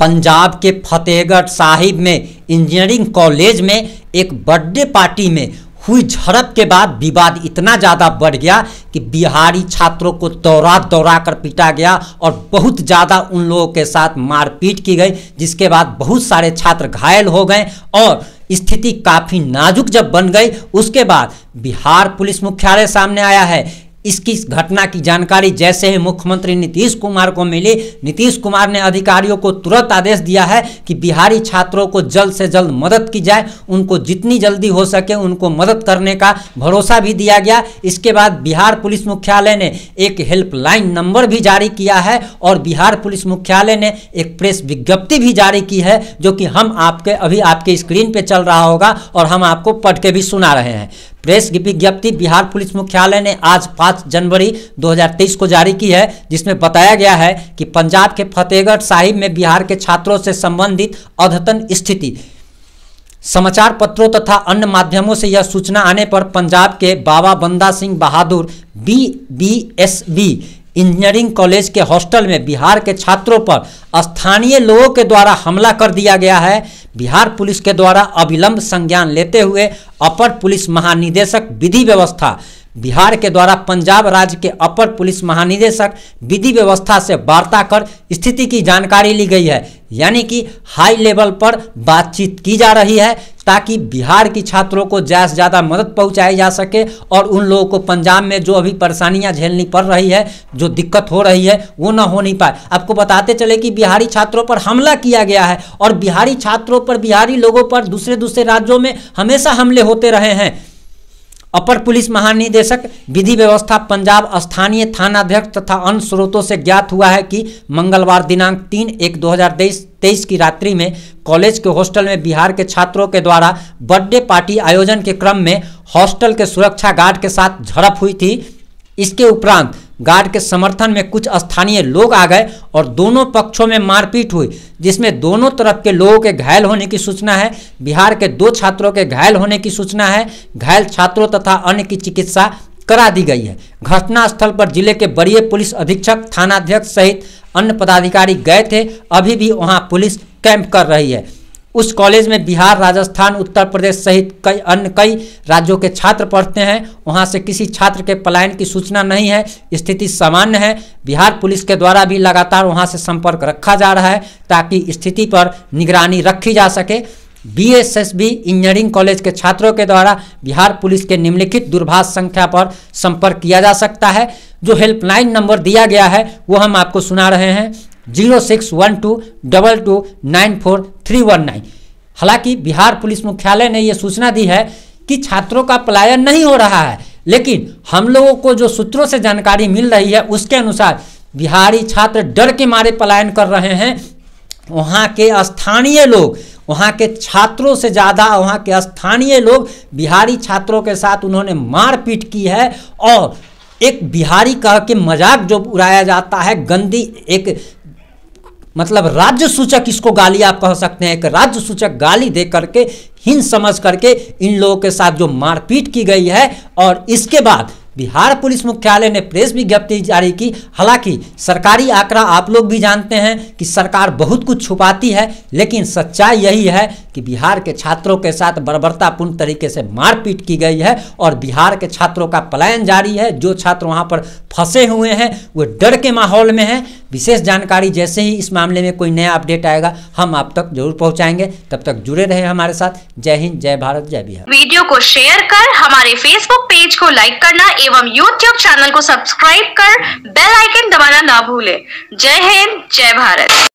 पंजाब के फतेहगढ़ साहिब में engineering college में एक बर्थडे पार्टी में हुई झड़प के बाद विवाद इतना ज़्यादा बढ़ गया कि बिहारी छात्रों को दौरा दौरा कर पीटा गया और बहुत ज़्यादा उन लोगों के साथ मारपीट की गई जिसके बाद बहुत सारे छात्र घायल हो गए और स्थिति काफ़ी नाजुक जब बन गई उसके बाद बिहार पुलिस मुख्यालय सामने आया है इसकी घटना की जानकारी जैसे ही मुख्यमंत्री नीतीश कुमार को मिली नीतीश कुमार ने अधिकारियों को तुरंत आदेश दिया है कि बिहारी छात्रों को जल्द से जल्द मदद की जाए उनको जितनी जल्दी हो सके उनको मदद करने का भरोसा भी दिया गया इसके बाद बिहार पुलिस मुख्यालय ने एक हेल्पलाइन नंबर भी जारी किया है और बिहार पुलिस मुख्यालय ने एक प्रेस विज्ञप्ति भी जारी की है जो कि हम आपके अभी आपके स्क्रीन पर चल रहा होगा और हम आपको पढ़ के भी सुना रहे हैं प्रेस विज्ञप्ति बिहार पुलिस मुख्यालय ने आज 5 जनवरी 2023 को जारी की है जिसमें बताया गया है कि पंजाब के फतेहगढ़ साहिब में बिहार के छात्रों से संबंधित अद्यतन स्थिति समाचार पत्रों तथा अन्य माध्यमों से यह सूचना आने पर पंजाब के Baba Banda Singh Bahadur B B S B engineering college के हॉस्टल में बिहार के छात्रों पर स्थानीय लोगों के द्वारा हमला कर दिया गया है बिहार पुलिस के द्वारा अविलंब संज्ञान लेते हुए अपर पुलिस महानिदेशक विधि व्यवस्था बिहार के द्वारा पंजाब राज्य के अपर पुलिस महानिदेशक विधि व्यवस्था से वार्ता कर स्थिति की जानकारी ली गई है यानी कि हाई लेवल पर बातचीत की जा रही है ताकि बिहार की छात्रों को ज़्यादा से ज़्यादा मदद पहुंचाई जा सके और उन लोगों को पंजाब में जो अभी परेशानियां झेलनी पड़ रही है जो दिक्कत हो रही है वो ना हो नहीं पाए आपको बताते चले कि बिहारी छात्रों पर हमला किया गया है और बिहारी छात्रों पर बिहारी लोगों पर दूसरे दूसरे राज्यों में हमेशा हमले होते रहे हैं अपर पुलिस महानिदेशक विधि व्यवस्था पंजाब स्थानीय थानाध्यक्ष तथा अन्य स्रोतों से ज्ञात हुआ है कि मंगलवार दिनांक तीन एक दो हजार तेईस की रात्रि में कॉलेज के हॉस्टल में बिहार के छात्रों के द्वारा बर्थडे पार्टी आयोजन के क्रम में हॉस्टल के सुरक्षा गार्ड के साथ झड़प हुई थी इसके उपरांत गार्ड के समर्थन में कुछ स्थानीय लोग आ गए और दोनों पक्षों में मारपीट हुई जिसमें दोनों तरफ के लोगों के घायल होने की सूचना है बिहार के दो छात्रों के घायल होने की सूचना है घायल छात्रों तथा अन्य की चिकित्सा करा दी गई है घटनास्थल पर जिले के वरीय पुलिस अधीक्षक थानाध्यक्ष सहित अन्य पदाधिकारी गए थे अभी भी वहाँ पुलिस कैंप कर रही है उस कॉलेज में बिहार राजस्थान उत्तर प्रदेश सहित कई अन्य कई राज्यों के छात्र पढ़ते हैं वहां से किसी छात्र के पलायन की सूचना नहीं है स्थिति सामान्य है बिहार पुलिस के द्वारा भी लगातार वहां से संपर्क रखा जा रहा है ताकि स्थिति पर निगरानी रखी जा सके बीएसएसबी इंजीनियरिंग कॉलेज के छात्रों के द्वारा बिहार पुलिस के निम्नलिखित दूरभाष संख्या पर संपर्क किया जा सकता है जो हेल्पलाइन नंबर दिया गया है वो हम आपको सुना रहे हैं zero six one two double two nine four three one nine हालांकि बिहार पुलिस मुख्यालय ने ये सूचना दी है कि छात्रों का पलायन नहीं हो रहा है लेकिन हम लोगों को जो सूत्रों से जानकारी मिल रही है उसके अनुसार बिहारी छात्र डर के मारे पलायन कर रहे हैं वहाँ के स्थानीय लोग वहाँ के छात्रों से ज़्यादा वहाँ के स्थानीय लोग बिहारी छात्रों के साथ उन्होंने मारपीट की है और एक बिहारी कह के मजाक जो उड़ाया जाता है गंदी एक मतलब राज्य सूचक इसको गाली आप कह सकते हैं एक राज्य सूचक गाली दे करके हिंद समझ करके इन लोगों के साथ जो मारपीट की गई है और इसके बाद बिहार पुलिस मुख्यालय ने प्रेस विज्ञप्ति जारी की हालांकि सरकारी आंकड़ा आप लोग भी जानते हैं कि सरकार बहुत कुछ छुपाती है लेकिन सच्चाई यही है कि बिहार के छात्रों के साथ बर्बरतापूर्ण तरीके से मारपीट की गई है और बिहार के छात्रों का पलायन जारी है जो छात्र वहाँ पर फंसे हुए हैं वे डर के माहौल में हैं विशेष जानकारी जैसे ही इस मामले में कोई नया अपडेट आएगा हम आप तक जरूर पहुँचाएंगे तब तक जुड़े रहे हमारे साथ जय हिंद जय भारत जय बिहार वीडियो को शेयर कर हमारे फेसबुक पेज को लाइक करना एवं यूट्यूब चैनल को सब्सक्राइब कर बेल आइकन दबाना ना भूले जय हिंद जय भारत